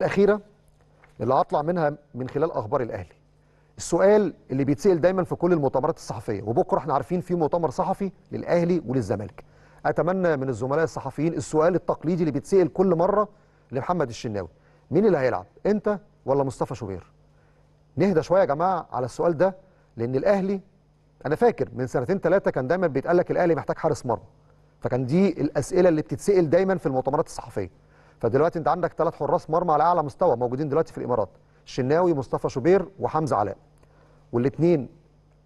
الأخيرة اللي هطلع منها من خلال أخبار الأهلي السؤال اللي بيتسأل دايما في كل المؤتمرات الصحفية وبكرة احنا عارفين في مؤتمر صحفي للأهلي وللزمالك أتمنى من الزملاء الصحفيين السؤال التقليدي اللي بيتسأل كل مرة لمحمد الشناوي مين اللي هيلعب أنت ولا مصطفى شوبير نهدى شوية يا جماعة على السؤال ده لأن الأهلي أنا فاكر من سنتين ثلاثة كان دايما بيتقال لك الأهلي محتاج حارس مرمى فكان دي الأسئلة اللي بتتسأل دايما في المؤتمرات الصحفية فدلوقتي انت عندك ثلاث حراس مرمى على اعلى مستوى موجودين دلوقتي في الامارات الشناوي مصطفى شوبير وحمزه علاء والاثنين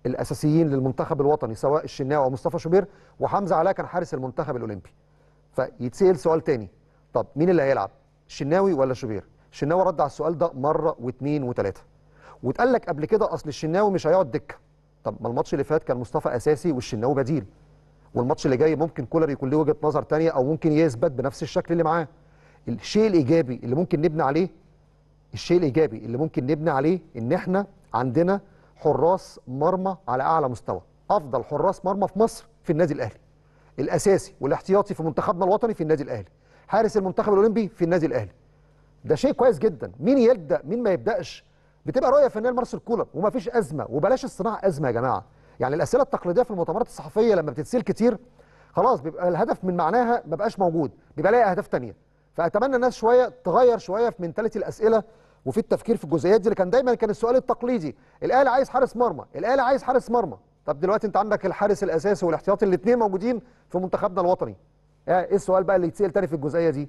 الاساسيين للمنتخب الوطني سواء الشناوي او مصطفى شوبير وحمزه علاء كان حارس المنتخب الاولمبي فيتسال سؤال ثاني طب مين اللي هيلعب الشناوي ولا شوبير الشناوي رد على السؤال ده مره واثنين وثلاثه واتقال لك قبل كده اصل الشناوي مش هيقعد دكه طب ما الماتش اللي فات كان مصطفى اساسي والشناوي بديل والماتش اللي جاي ممكن كولر يكون له وجهه نظر ثانيه او ممكن يثبت بنفس الشكل اللي معاه الشيء الايجابي اللي ممكن نبني عليه الشيء الايجابي اللي ممكن نبني عليه ان احنا عندنا حراس مرمى على اعلى مستوى افضل حراس مرمى في مصر في النادي الاهلي الاساسي والاحتياطي في منتخبنا الوطني في النادي الاهلي حارس المنتخب الاولمبي في النادي الاهلي ده شيء كويس جدا مين يبدا مين ما يبداش بتبقى رؤيه فنيه لمارسيل كولر ومفيش ازمه وبلاش الصناعه ازمه يا جماعه يعني الاسئله التقليديه في المؤتمرات الصحفيه لما بتتسال كتير خلاص بيبقى الهدف من معناها ما بقاش موجود بيبقى لها اهداف ثانيه فاتمنى الناس شويه تغير شويه في منتاليتي الاسئله وفي التفكير في الجزئيات دي اللي كان دايما كان السؤال التقليدي الاهلي عايز حارس مرمى الاهلي عايز حارس مرمى طب دلوقتي انت عندك الحارس الاساسي والاحتياطي الاثنين موجودين في منتخبنا الوطني آه، ايه السؤال بقى اللي يتسال تاني في الجزئيه دي